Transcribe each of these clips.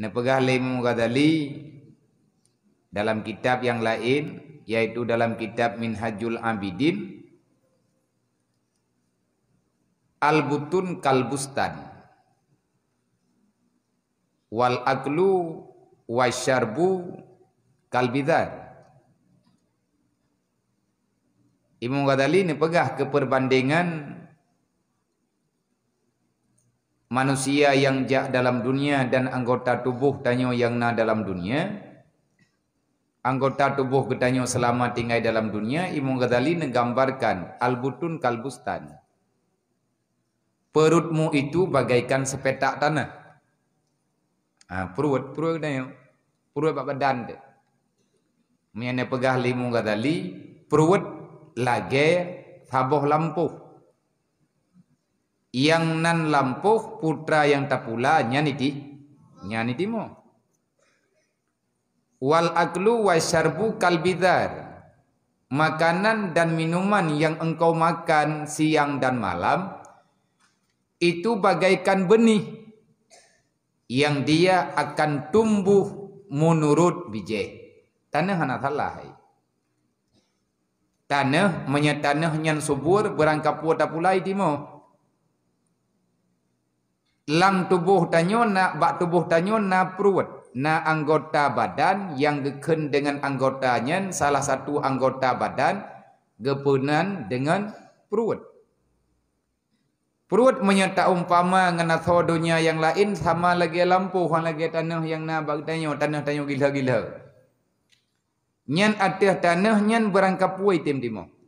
nepegah lemu gadali dalam kitab yang lain yaitu dalam kitab Minhajul Abidin Al-Butun Kalbustan Wal aklu wa syarbu Imam Ghadali ni pegah ke manusia yang jak dalam dunia dan anggota tubuh tanyo yang na dalam dunia anggota tubuh ketanyo selama tinggal dalam dunia imong gadali menggambarkan albutun kalbustan perutmu itu bagaikan sepetak tanah ha, perut perut ketanyo perut bab badan de menyane pegah limong gadali, perut lage saboh lampu yang nan lampuh putra yang tak pula nyaniti nyaniti mo wal aklu wa syarbu kalbidar makanan dan minuman yang engkau makan siang dan malam itu bagaikan benih yang dia akan tumbuh menurut biji tanah hanatallah eh. tanah menyetanah yang subur berangkap pula pula itu mo lam tubuh tanyo na bak tubuh tanyo na perut na anggota badan yang geken dengan anggotanya salah satu anggota badan gepunan dengan perut perut menyata umpama ngena dunia yang lain sama lagi lampu hang lagi tanah yang na bak tanyo tanah tanyo gila-gila nyen atih tanah nyen berangkapui tim timo -tim.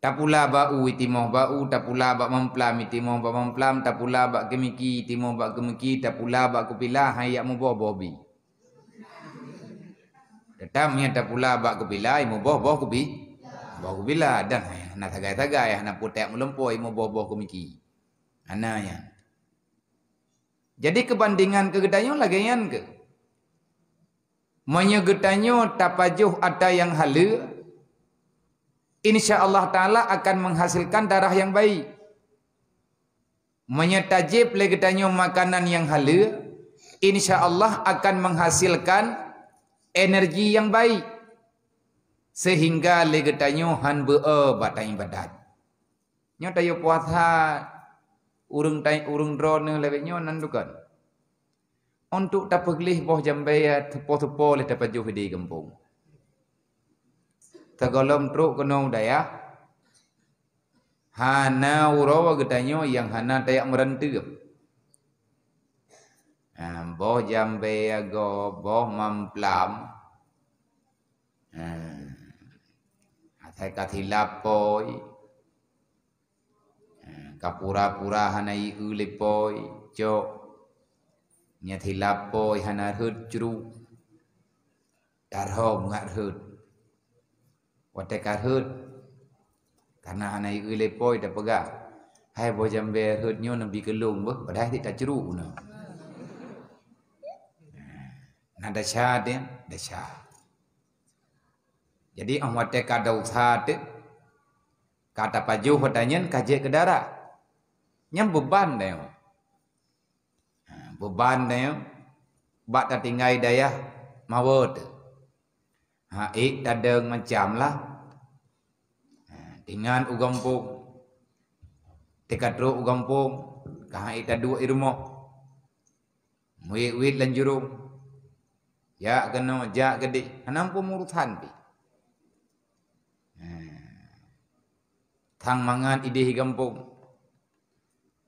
Tapula ba'u itimoh ba'u, tapula ba' memplam itimoh ba' memplam, tapula ba' kemiki itimoh ba' gemiki. tapula ba' kupilah hayak mu boh bobi. Tetam ni ya, tapula ba' kupilah, imu ya, boh boh kupi. Boh kupilah, dah. Ya, nak tagai-tagai, nak putek melempoh, imu boh boh kemiki. Anak yang. Jadi kebandingan kegedanya lagi yang ke? Menyegetanya tapajuh ada yang halus, insya Allah Ta'ala akan menghasilkan darah yang baik. Menyetajib lagi tanya makanan yang hala, insya Allah akan menghasilkan energi yang baik. Sehingga lagi tanya han be'a eh, batang badan. Ini tanya puasa, urung tanya, urung drone lebihnya nandukan. Untuk tak pergi boh jambai, eh, tepoh-tepoh boleh dapat juhudi kampung tergolong teruk kena udaya. Hana urawa getanyo yang hana tayak merentu. Ha, boh jambe ago, boh mamplam. Ha, Atai kathilap poi. Ha, Kapura-pura hana iule poi. Cok. Nyathilap poi hana hud curu. Darho mengat hud. Ha, Wate karhut. Karena anai ui lepoi tak pegak. Hai bo jambe hut nyo nabi kelung bo. Padahal dia tak ceruk guna. Ha. Nah dasha dia. Dasha. Jadi ang wate kada usahat. Kata paju hutanyan kajik ke kedara, nyam beban dia. Ha, beban dia. Bak tak tinggai daya. Mawad. Mawad. Ha, ik dadeng macam lah. Ha, dengan ugampung. Tekadruk ugampung. Kahan ik dadu irmo. Muik-wik lanjurung. Ya kena, ya gede. Hanam pun murutan bi. Ha. Thang mangan idih gampung.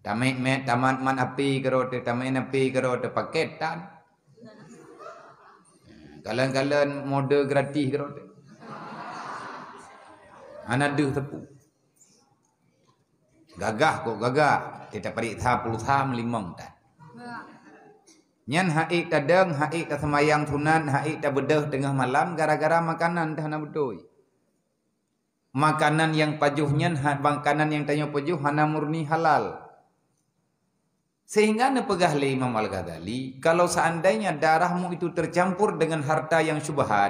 Tamik met taman man api kerote, tamik api kerote paketan. Tamik Kalan-kalan model gratis ke rotan. Anada tepu. Gagah kok gagah. Kita parik tha puluh tha melimong ta. Nyan haik kadang, haik ka semayang tunan, haik ta bedah tengah malam gara-gara makanan dah nak bedoi. Makanan yang pajuh nyan, ha- makanan yang tanya pajuh, hana murni halal. Sehingga nepegah le Imam Al-Ghazali, kalau seandainya darahmu itu tercampur dengan harta yang syubhat,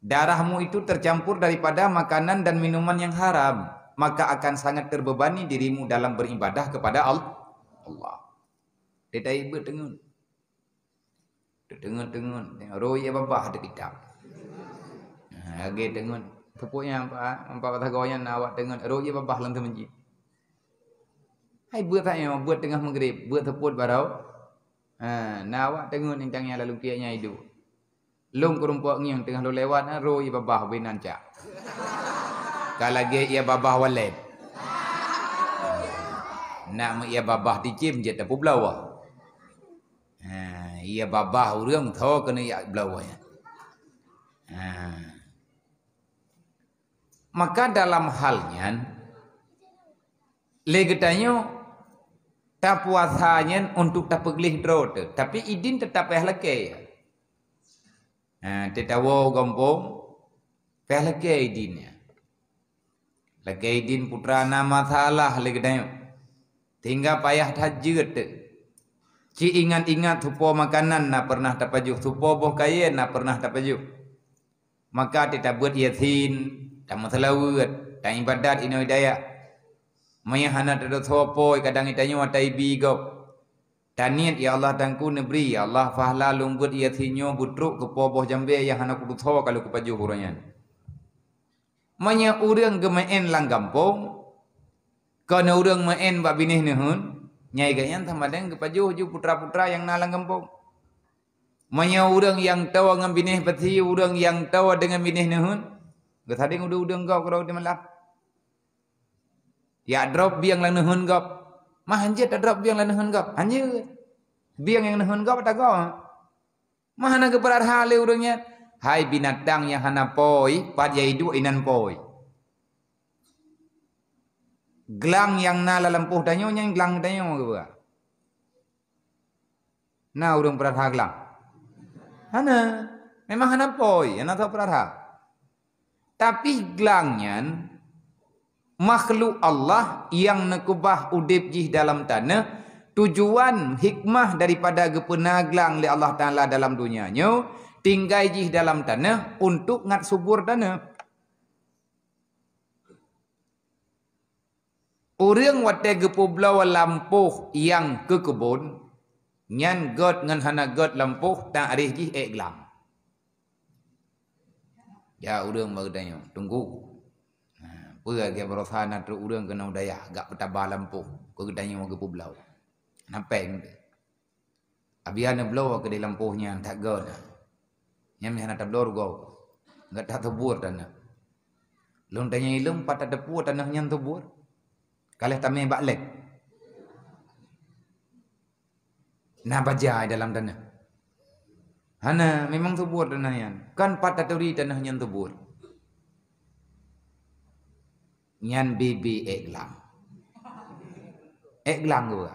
darahmu itu tercampur daripada makanan dan minuman yang haram, maka akan sangat terbebani dirimu dalam beribadah kepada Allah. Tidak ibu tengun. Tengun, tengun. Roh ya babah ada kitab. Ha, lagi tengun. Pokoknya apa? Empat kata yang awak tengun. Roh ya babah lantai menjit. Hai buat tak yang buat tengah maghrib, buat teput barau. Ha, nah awak tengok ni tangnya lalu kianya itu. Lom kerumpuk ni yang tengah lalu lewat, na roh babah binan cak. Kalau dia ia babah walet. Nak ia babah dicim, dia tak pula Ha, ia babah orang tahu kena ia belawa. Ya. Ha. Maka dalam halnya, Lagi tanya, tak puas hanya untuk tak pegelih drot. Tapi idin tetap eh leke. Ha, tidak wau gampung. Eh leke idinnya. ya. idin putra nama salah leke dayu. Tinggal payah tajut. Ci ingat-ingat supo makanan na pernah tapaju supo boh kaya na pernah tapaju. Maka tidak buat yasin, tak masalah buat, tak ibadat inaudaya. Maya hana ada thopo, kadang itanya watai bigo. Taniat ya Allah tangku nebri ya Allah fahla lumbut ya thinyo butruk ke poboh jambe ya hana ku thopo kalau kupaju huranya. Maya urang gemen lang kampung. Kana urang maen ba binih nehun, nyai gayan tamadeng ke paju ju putra-putra yang nalang kampung. Maya urang yang tawa ngam binih pati urang yang tawa dengan binih nehun. Gatadeng udu-udu engkau kalau di malam. Ya drop biang lang nehun gap. Mah hanje ta drop biang lang nehun gap. Hanje. Biang yang nehun gap ta go. Mah na hal hale urangnya. Hai binatang yang hana poi, pat ya idu inan poi. Glang yang na lampuh tanyo nya glang tanyo ge ba. Na urang parar ha glang. Hana memang hana poi, ana tau parar ha. Tapi glangnya makhluk Allah yang nekubah udib jih dalam tanah tujuan hikmah daripada gepenaglang li Allah Ta'ala dalam dunianya tinggai jih dalam tanah untuk ngat subur tanah orang wate gepublau lampuh yang ke kebun nyan god ngan hana god lampuh tak arih jih eklam ya orang bertanya tunggu Pura ke berosan atau urang kena udaya. Gak petabah lampu. Kau ketanya moga pulau. Nampak yang dia. Habis anak belau ke lampu lampuhnya. Tak gau dah. Yang mihana tak belau gau. Gak tak tebur tanah. Lung tanya ilum patah tepua tanah yang tebur. Kalih tamai baklek. Nak bajai dalam tanah. Hana memang tebur tanah yang. Kan patah teri tanah yang tebur. Nyan bibi ek gelam. Ek gelam gua.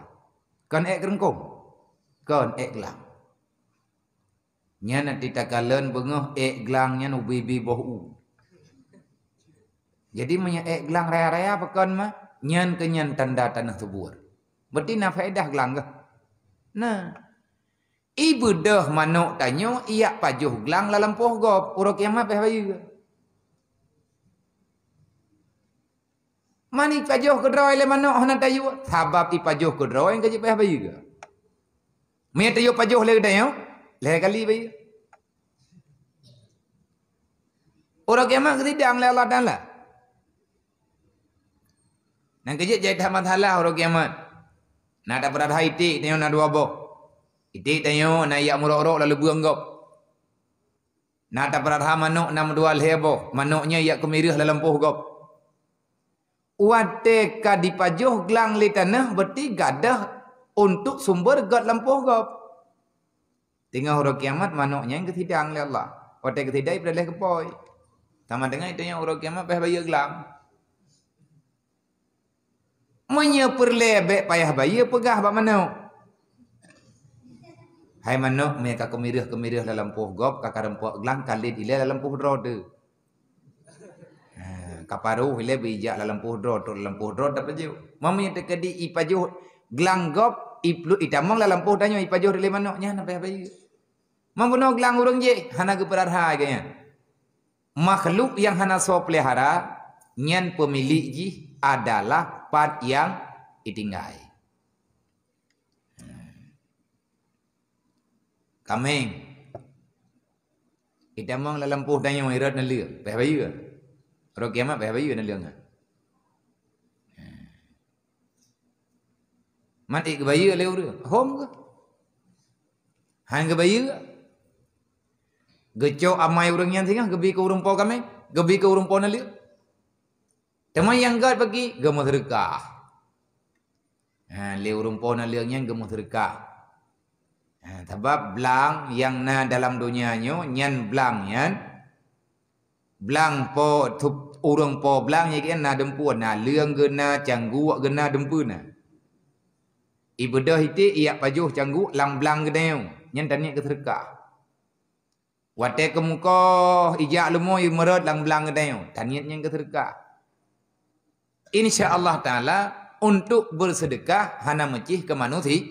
Kan ek kerengkung. Kan ek gelam. Nyan nanti tak kalen bengoh ek gelang nyan bibi boh u. Jadi menya ek gelang raya-raya apa kan ma? Nyan ke nyan tanda tanah subur. Berarti na faedah gelang ke? Nah. Ibu dah manuk tanya, iya pajuh gelang lalampuh gop. Urok yang mah pehbayu ke? Mani pajuh ke drawai le mana hona tayu? Sabab ti pajuh ke drawai ke jepah bayi ke? Mereka tayu pajuh le gedayu? Leh kali bayi. Orang kiamat ke tidak angli Allah ta'ala? Nang kejit jahit hamad halah orang kiamat. Nak tak berada itik tayu nak dua boh. Itik tayu nak iya murah-urah lalu buanggap. Nak tak berada manuk nam dua leh Manuknya iya kemirih lalu puh gop. Wate ka dipajuh gelang li tanah berarti gadah untuk sumber gad lampuh gap. Tengah huruf kiamat manoknya yang ketidang li Allah. Wate ketidai berdalih kepoi. Sama dengan itu yang huruf kiamat payah bayar gelang. Menya perlebek payah bayar pegah bak mana. Hai manok, mereka kemirah-kemirah dalam puh gop, kakak rempuk gelang, kalit ilah dalam puh roda kaparu bila bijak dalam pudro tu dalam pudro dapat je mamu yang terkedi ipaju glanggop iplu itamong dalam pudanya ipaju dari mana nya nampai apa je mamu no glang urung je hana ke perarha gaya makhluk yang hana so pelihara nyen pemilik ji adalah pat yang itinggai Kaming. Kita mong lalampuh tanya mong irat nalir. Pahaya bayu pero que ama bebe yu en el yunga mati que bayu lah le uru homga hanga bayu gecho amai urung yang tinggal gebi ke urung pokame gebi ke urung pona liu temai yang gal pagi gemuthirka ha eh, le urung pona liu yang gemuthirka ha eh, sebab blang yang na dalam dunia nyo nyan blang yan blang po tup urung poblang yang kan, kena dempun na leung gena canggu gena dempun na ibadah itu ia pajuh canggu lang blang gena nyen tanik ke terka wate ke muka ijak lemo imerot lang blang gena tanik nyen ke terka insyaallah taala untuk bersedekah hana mecih ke manusia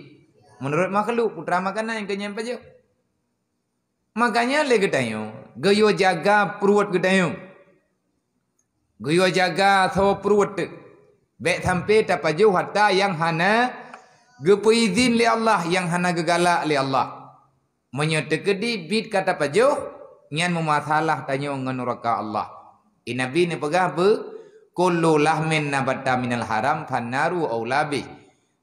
menurut makhluk putra makanan yang kenyang pajuh makanya le gedayu geyo jaga purwat yang. Guyo jaga so perut. Bek sampai dapat jauh harta yang hana. Gepu izin li Allah. Yang hana gegala li Allah. Menyertakadi bid kata pajuh. Nian memasalah tanya dengan uraka Allah. Inabi eh, ni pegah apa? Kullu lahmin nabata minal haram fannaru awlabih.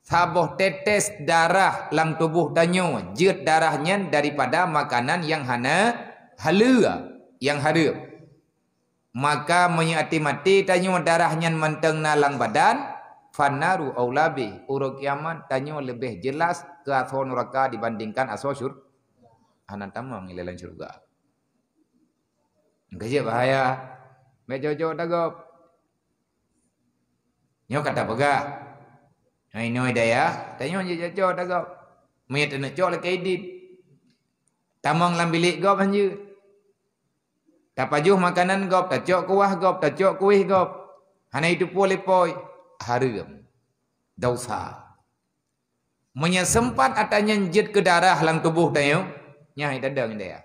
Sabah tetes darah lang tubuh danyo. Jut darahnya daripada makanan yang hana halu. Yang haram maka menyati mati tanyo darahnya menteng nalang badan fanaru aulabi uruk kiamat tanyo lebih jelas ke atho neraka dibandingkan aso syur anan tama ngilelan syurga gaje bahaya mejojo dagop nyo kata baga Hai noi daya, tanyo je jojo dagop. Mai tanak jo lekai din. Tamang lam bilik go tak Tapajuh makanan gop, tajuk kuah gop, cok kuih gop. Hanya itu pun lepoi. Haram. Dausa. Menyesempat atau njit ke darah dalam tubuh tanya. Nyai dadang dia. Ya?